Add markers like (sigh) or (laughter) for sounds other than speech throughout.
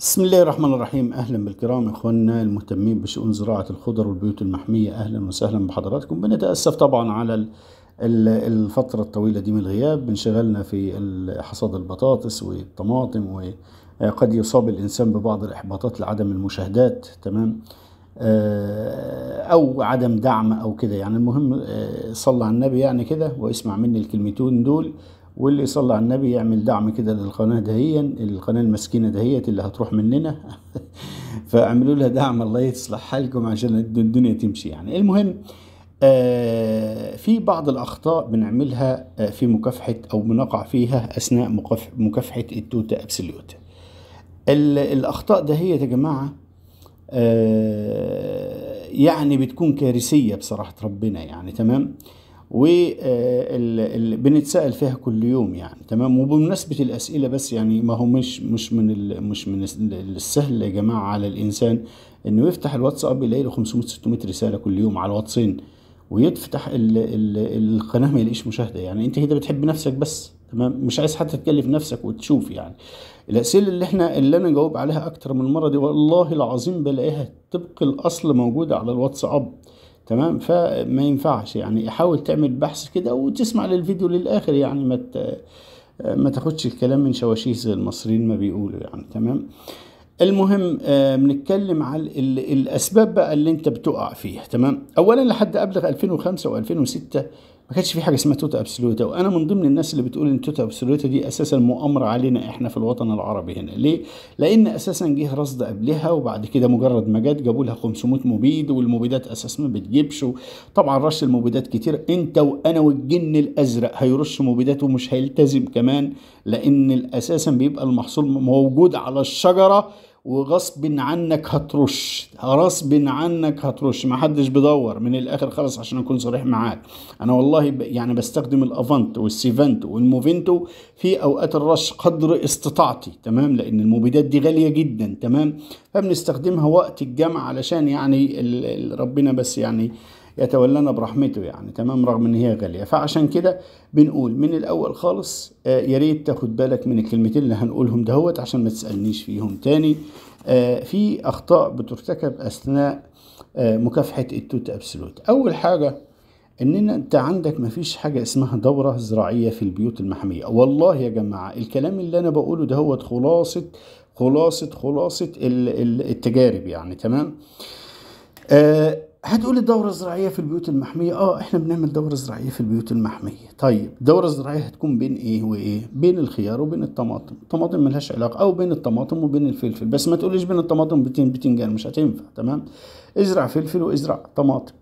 بسم الله الرحمن الرحيم اهلا بالكرام اخواننا المهتمين بشؤون زراعه الخضر والبيوت المحميه اهلا وسهلا بحضراتكم بنتاسف طبعا على الفتره الطويله دي من الغياب بنشغلنا في حصاد البطاطس والطماطم وقد يصاب الانسان ببعض الاحباطات لعدم المشاهدات تمام آه، او عدم دعم او كده يعني المهم آه، صلى على النبي يعني كده واسمع مني الكلمتين دول واللي يصلي على النبي يعمل دعم كده للقناه دهيا القناه المسكينه دهيت اللي هتروح مننا (laughs) فاعملوا لها دعم الله يصلح حالكم عشان الدنيا تمشي يعني المهم آه في بعض الأخطاء بنعملها آه في مكافحة أو بنقع فيها أثناء مكافحة التوتا أبسليوتا الأخطاء دهيت يا جماعة آه يعني بتكون كارثية بصراحة ربنا يعني تمام وبنتسال آه، فيها كل يوم يعني تمام وبمناسبه الاسئله بس يعني ما هو مش مش من مش من السهل يا جماعه على الانسان انه يفتح الواتساب يلاقي له 500 600 رساله كل يوم على الواتسين ويفتح ال ال القناه ما يلاقيش مشاهده يعني انت كده بتحب نفسك بس تمام مش عايز حتى تكلف نفسك وتشوف يعني الاسئله اللي احنا اللي انا جاوب عليها اكتر من مره دي والله العظيم بلاقيها طبق الاصل موجوده على الواتساب تمام فما ينفعش يعني حاول تعمل بحث كده وتسمع للفيديو للاخر يعني ما ما تاخدش الكلام من شواشيه زي المصريين ما بيقولوا يعني تمام المهم آه، بنتكلم آه على الاسباب بقى اللي انت بتقع فيها تمام اولا لحد ابلغ 2005 و2006 ما كانش في حاجه اسمها توتا ابسولوتا وانا من ضمن الناس اللي بتقول ان توتا ابسولوتا دي اساسا مؤامره علينا احنا في الوطن العربي هنا ليه لان اساسا جه رصد قبلها وبعد كده مجرد ما جت جابوا لها 500 مبيد والمبيدات اساسا ما بتجيبش طبعا رش المبيدات كتير انت وانا والجن الازرق هيرش مبيدات ومش هيلتزم كمان لان اساسا بيبقى المحصول موجود على الشجره وغصب عنك هترش غصب عنك هترش ما حدش بيدور من الاخر خالص عشان اكون صريح معاك انا والله ب... يعني بستخدم الافانت والسيفنت والموفنتو في اوقات الرش قدر استطاعتي تمام لان المبيدات دي غاليه جدا تمام فبنستخدمها وقت الجمع علشان يعني ال... ربنا بس يعني يتولانا برحمته يعني تمام رغم ان هي غاليه فعشان كده بنقول من الاول خالص آه، يا ريت تاخد بالك من الكلمتين اللي هنقولهم دهوت عشان ما تسالنيش فيهم تاني آه، في اخطاء بترتكب اثناء آه، مكافحه التوت ابسولوت اول حاجه ان انت عندك مفيش حاجه اسمها دوره زراعيه في البيوت المحميه والله يا جماعه الكلام اللي انا بقوله دهوت خلاصه خلاصه خلاصه التجارب يعني تمام آه هتقولي الدورة الزراعية في البيوت المحمية اه احنا بنعمل دورة زراعية في البيوت المحمية طيب الدورة الزراعية هتكون بين ايه وايه بين الخيار وبين الطماطم الطماطم ملهاش علاقة او بين الطماطم وبين الفلفل بس ما تقوليش بين الطماطم وبين بتنجان مش هتنفع تمام ازرع فلفل وازرع طماطم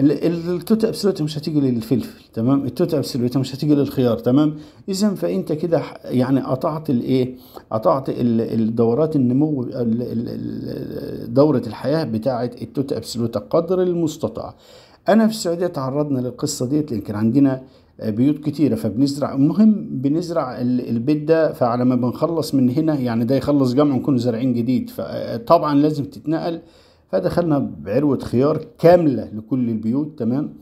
التوت ابسلوت مش هتيجي للفلفل تمام التوت ابسلوت مش هتيجي للخيار تمام اذا فانت كده يعني قطعت الايه قطعت الدورات النمو دوره الحياه بتاعه التوت ابسلوت قدر المستطاع انا في السعوديه تعرضنا للقصه ديت لان كان عندنا بيوت كتيرة فبنزرع المهم بنزرع البيت ده فعلى ما بنخلص من هنا يعني ده يخلص جمع ونكون زارعين جديد فطبعا لازم تتنقل فدخلنا بعروة خيار كاملة لكل البيوت تمام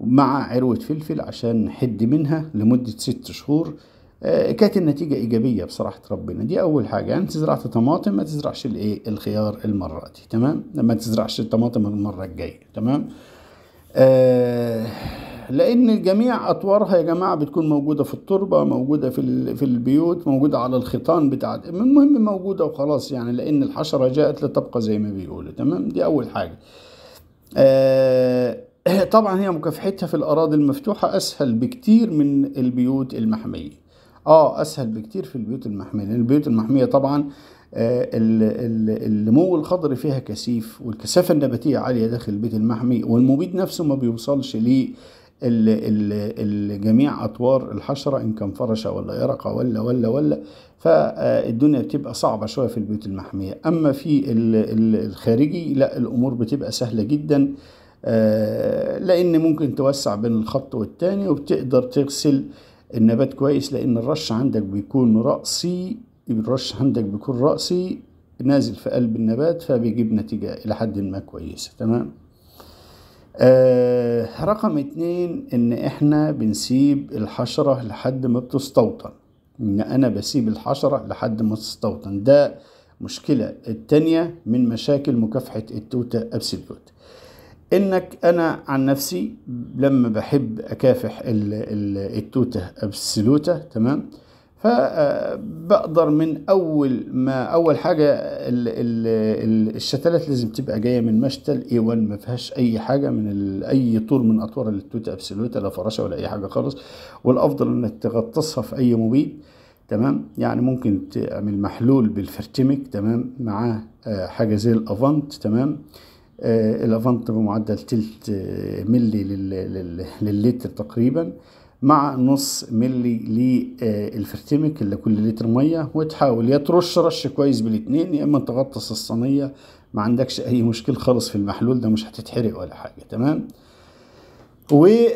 مع عروة فلفل عشان نحد منها لمدة ست شهور آه كانت النتيجة إيجابية بصراحة ربنا دي أول حاجة يعني زرعت طماطم ما تزرعش الإيه الخيار المرة دي تمام ما تزرعش الطماطم المرة الجاية تمام آه لان جميع اطوارها يا جماعه بتكون موجوده في التربه موجوده في في البيوت موجوده على الخيطان بتاع المهم موجوده وخلاص يعني لان الحشره جاءت لتبقى زي ما بيقولوا تمام دي اول حاجه آه (clears throat) طبعا هي مكافحتها في الاراضي المفتوحه اسهل بكتير من البيوت المحميه اه اسهل بكتير في البيوت المحميه لان البيوت المحميه طبعا آه، النمو الخضري فيها كثيف والكثافه النباتيه عاليه داخل البيت المحمي والمبيد نفسه ما بيوصلش ليه جميع أطوار الحشرة إن كان فرشة ولا يرقة ولا ولا ولا فالدنيا بتبقى صعبة شوية في البيوت المحمية أما في الخارجي لا الأمور بتبقى سهلة جدا آه، لأن ممكن توسع بين الخط والتاني وبتقدر تغسل النبات كويس لأن الرش عندك بيكون رأسي الرش عندك بيكون رأسي نازل في قلب النبات فبيجيب نتيجة إلى حد ما كويسة تمام آه رقم اتنين ان احنا بنسيب الحشرة لحد ما بتستوطن ان انا بسيب الحشرة لحد ما تستوطن ده مشكلة التانية من مشاكل مكافحة التوتة ابسليوت انك انا عن نفسي لما بحب اكافح التوتة ابسلوتا تمام فبقدر آه، من اول ما اول حاجه الشتلات لازم تبقى جايه من مشتل اي 1 ما فيهاش اي حاجه من اي طول من اطوار التوت ابسلوت لا فراشه ولا اي حاجه خالص والافضل انك تغطسها في اي مبيد تمام يعني ممكن تعمل محلول بالفرتمك تمام مع آه، حاجه زي الافانت تمام آه، الافانت بمعدل تلت ملي لللتر تقريبا مع نص ملي للفرتمك آه، كل لتر ميه وتحاول يا ترش رش كويس بالاتنين يا اما تغطس الصينيه ما عندكش اي مشكل خالص في المحلول ده مش هتتحرق ولا حاجه تمام وتدخل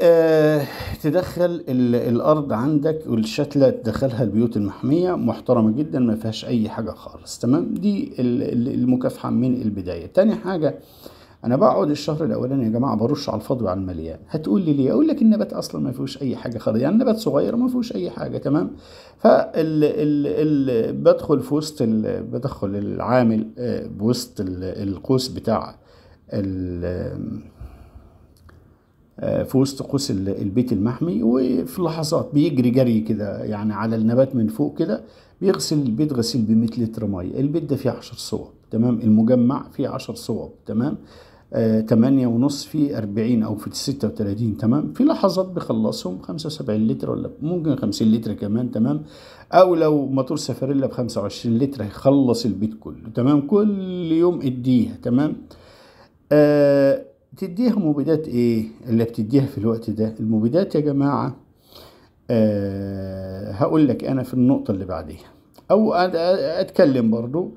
آه، الارض عندك والشتله تدخلها البيوت المحميه محترمه جدا ما فيهاش اي حاجه خالص تمام دي المكافحه من البدايه تاني حاجه انا بقعد الشهر الاولاني يا جماعه برش على الفاضي وعلى المليان هتقول لي ليه اقول لك النبات اصلا ما فيهوش اي حاجه خالص يعني النبات صغير ما فيهوش اي حاجه تمام فال ال ال بدخل في وسط بدخل العامل بوسط آه، القوس بتاع آه، في وسط قوس البيت المحمي وفي لحظات بيجري جري كده يعني على النبات من فوق كده بيغسل البيت غسيل ب 100 لتر ميه البيت ده فيه 10 صوب تمام المجمع فيه 10 صوب تمام 8 ونص في 40 او في 36 تمام في لحظات بخلصهم 75 لتر ولا ممكن 50 لتر كمان تمام او لو موتور سفريلا ب 25 لتر هيخلص البيت كله تمام كل يوم اديها تمام آه تديها مبيدات ايه اللي بتديها في الوقت ده المبيدات يا جماعه آه هقول لك انا في النقطه اللي بعديها او اتكلم برضو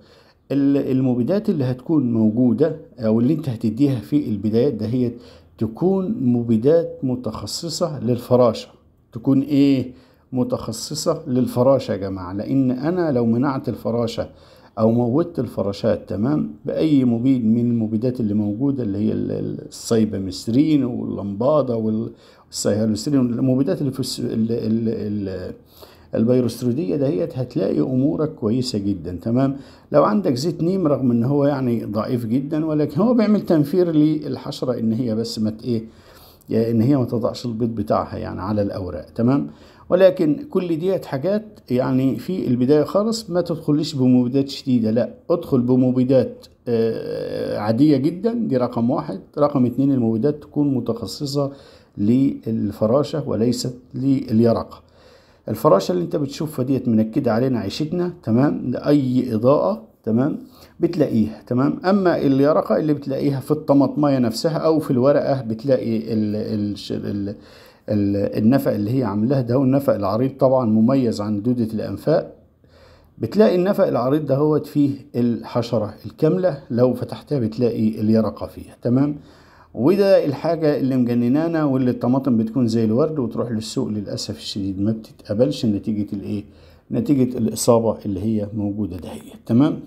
المبيدات اللي هتكون موجودة أو اللي أنت هتديها في البدايات دهيت تكون مبيدات متخصصة للفراشة تكون إيه متخصصة للفراشة يا جماعة لأن أنا لو منعت الفراشة أو موتت الفراشات تمام بأي مبيد من المبيدات اللي موجودة اللي هي السايبامسترين واللمبادة والسيهالوسترين المبيدات اللي في البيروسترودية دهيت هتلاقي امورك كويسة جدا تمام لو عندك زيت نيم رغم ان هو يعني ضعيف جدا ولكن هو بيعمل تنفير للحشرة ان هي بس ما ايه يعني ان هي ما تضعش البيض بتاعها يعني على الاوراق تمام ولكن كل ديت حاجات يعني في البداية خالص ما تدخلش بمبيدات شديدة لا ادخل بمبيدات آه، عادية جدا دي رقم واحد رقم اتنين المبيدات تكون متخصصة للفراشة وليست لليرقة الفراشه اللي انت بتشوفها ديت منكده علينا عيشتنا تمام لاي اضاءه تمام بتلاقيها تمام اما اليرقه اللي بتلاقيها في الطمطميه نفسها او في الورقه بتلاقي الـ الـ الـ الـ النفق اللي هي عاملاه ده والنفق العريض طبعا مميز عن دوده الانفاق بتلاقي النفق العريض دهوت فيه الحشره الكامله لو فتحتها بتلاقي اليرقه فيها تمام وده الحاجة اللي مجننانا واللي الطماطم بتكون زي الورد وتروح للسوق للأسف الشديد ما بتتقبلش نتيجة الايه نتيجة الإصابة اللي هي موجودة دهيت تمام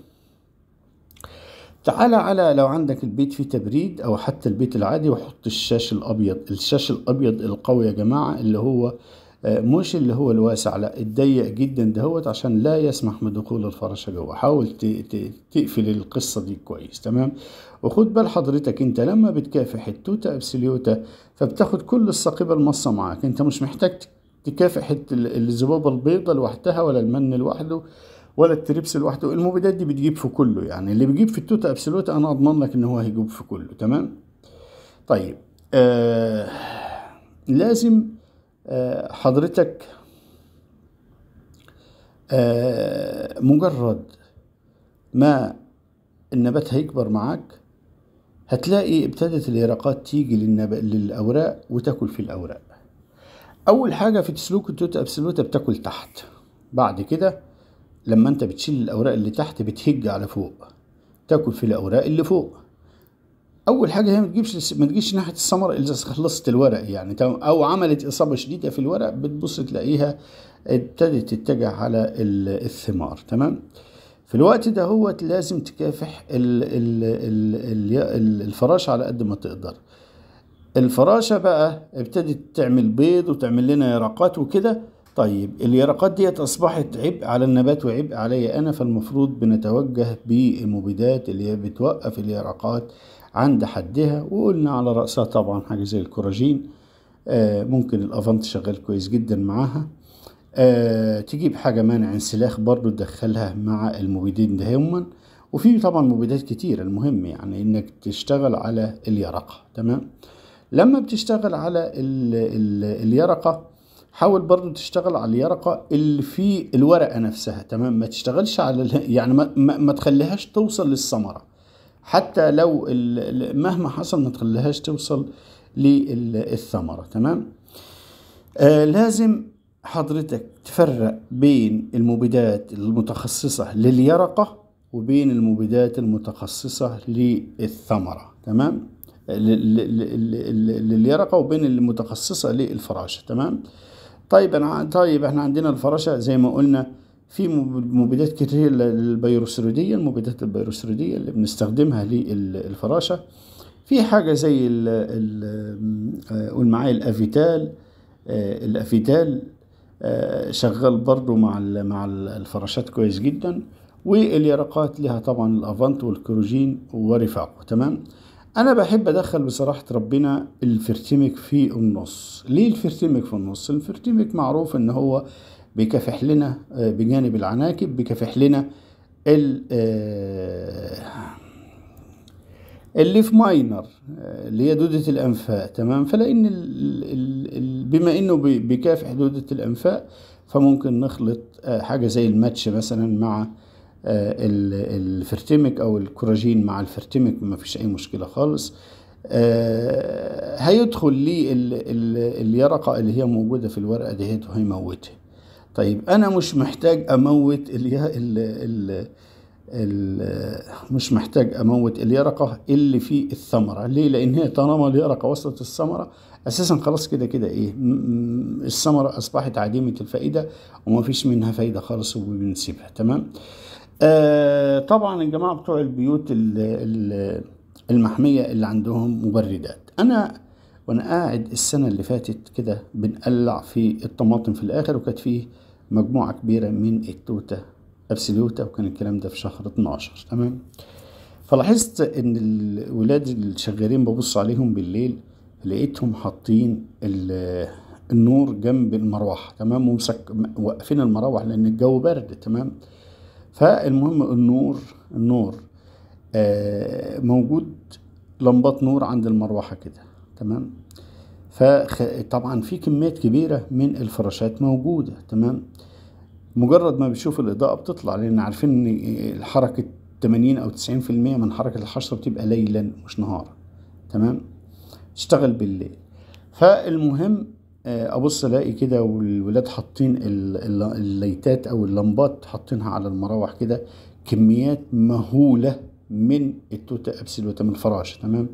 تعالى على لو عندك البيت فيه تبريد او حتى البيت العادي وحط الشاش الابيض الشاش الابيض القوي يا جماعة اللي هو آه، مش اللي هو الواسع لا الضيق جدا دهوت عشان لا يسمح بدخول الفراشة جوه حاول تقفل القصة دي كويس تمام وخد بال حضرتك انت لما بتكافح التوتا ابسليوتا فبتاخد كل الساقبة المصة معاك انت مش محتاج تكافح الذبابة البيضة لوحدها ولا المن لوحده ولا التريبس لوحده المبيدات دي بتجيب في كله يعني اللي بيجيب في التوتا ابسليوتا انا اضمن لك ان هو هيجيب في كله تمام طيب آه لازم حضرتك آه، مجرد ما النبات هيكبر معاك هتلاقي ابتدت اليرقات تيجي للنب... للأوراق وتاكل في الأوراق أول حاجة في تسلوك التوت أبسلوتا بتاكل تحت بعد كده لما أنت بتشيل الأوراق اللي تحت بتهج على فوق تاكل في الأوراق اللي فوق اول حاجه هي ما تجيبش ما تجيش ناحيه السمر الا خلصت الورق يعني او عملت اصابه شديده في الورق بتبص تلاقيها ابتدت تتجه على الثمار تمام في الوقت ده هو لازم تكافح ال ال ال الفراشه على قد ما تقدر الفراشه بقى ابتدت تعمل بيض وتعمل لنا يرقات وكده طيب اليرقات ديت اصبحت عبء على النبات وعبء عليا انا فالمفروض بنتوجه بمبيدات اللي هي بتوقف اليرقات عند حدها وقلنا على رأسها طبعا حاجة زي الكوراجين آه، ممكن الافانت شغال كويس جدا معاها آه، تجيب حاجة مانع انسلاخ برضو تدخلها مع المبيدين ده دهما وفي طبعا مبيدات كتير المهم يعني انك تشتغل على اليرقة تمام لما بتشتغل على الـ الـ اليرقة حاول برضو تشتغل على اليرقة اللي في الورقة نفسها تمام ما تشتغلش على يعني ما, ما, ما تخليهاش توصل للثمرة حتى لو مهما حصل ما تخليهاش توصل للثمرة تمام آه لازم حضرتك تفرق بين المبيدات المتخصصة لليرقة وبين المبيدات المتخصصة للثمرة تمام آه، لليرقة وبين المتخصصة للفراشة تمام طيب أنا طيب احنا عندنا الفراشة زي ما قلنا في مبيدات كتير للبيروسرودية المبيدات البيروسرودية اللي بنستخدمها للفراشة في حاجة زي قول معايا الأفيتال آه، الأفيتال آه، شغال برضو مع مع الفراشات كويس جدا واليرقات لها طبعا الافانت والكروجين ورفاقه تمام انا بحب ادخل بصراحه ربنا الفيرتيميك في النص ليه الفيرتيميك في النص الفيرتيميك معروف ان هو بيكافح لنا آه، بجانب العناكب بيكافح لنا الليف آه، ماينر آه، اللي هي دودة الأنفاق تمام فلأن بما إنه بيكافح دودة الأنفاق فممكن نخلط حاجة زي الماتش مثلا مع الفرتمك أو الكوراجين مع الفرتمك ما فيش أي مشكلة خالص هيدخل لي اليرقة اللي هي موجودة في الورقة دي وهيموتها طيب انا مش محتاج اموت اللي ال ال ال مش محتاج اموت اليرقه اللي في الثمره ليه لان هي طالما اليرقه وصلت الثمره اساسا خلاص كده كده ايه الثمره اصبحت عديمه الفائده وما فيش منها فايده خالص وبنسيبها تمام آه طبعا الجماعه بتوع البيوت الـ الـ المحميه اللي عندهم مبردات انا وانا قاعد السنه اللي فاتت كده بنقلع في الطماطم في الاخر وكانت فيه مجموعة كبيرة من التوتة أبسلوتا وكان الكلام ده في شهر 12 تمام فلاحظت إن الولاد الشغالين ببص عليهم بالليل لقيتهم حاطين النور جنب المروحة تمام ومسك واقفين المراوح لأن الجو برد تمام فالمهم النور النور آه موجود لمبات نور عند المروحة كده تمام فطبعا في كميات كبيرة من الفراشات موجودة تمام مجرد ما بتشوف الإضاءة بتطلع لأن عارفين إن الحركة 80 أو 90% من حركة الحشرة بتبقى ليلا مش نهارا تمام تشتغل بالليل فالمهم آه، ابص الاقي كده والولاد حاطين الليتات او اللمبات حاطينها على المراوح كده كميات مهوله من التوتا ابسيلوتا من الفراشه تمام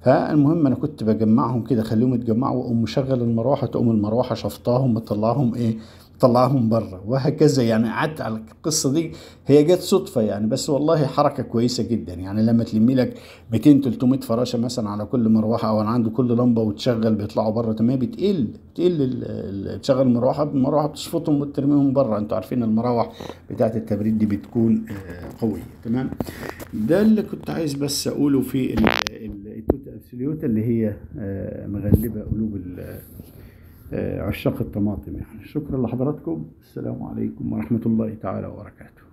فالمهم انا كنت بجمعهم كده خليهم يتجمعوا واقوم مشغل المروحه تقوم المروحه شفطاهم مطلعهم ايه طلعهم بره وهكذا يعني قعدت على القصه دي هي جت صدفه يعني بس والله حركه كويسه جدا يعني لما تلمي لك 200 300 فراشه مثلا على كل مروحه او عند كل لمبه وتشغل بيطلعوا بره تمام بتقل بتقل تشغل المروحه المروحه بتشفطهم وترميهم بره انتوا عارفين المراوح بتاعه التبريد دي بتكون آه، قويه تمام ده اللي كنت عايز بس اقوله في التوت اللي هي آه، مغلبه قلوب آه، عشاق الطماطم يعني شكرا لحضراتكم السلام عليكم ورحمة الله تعالى وبركاته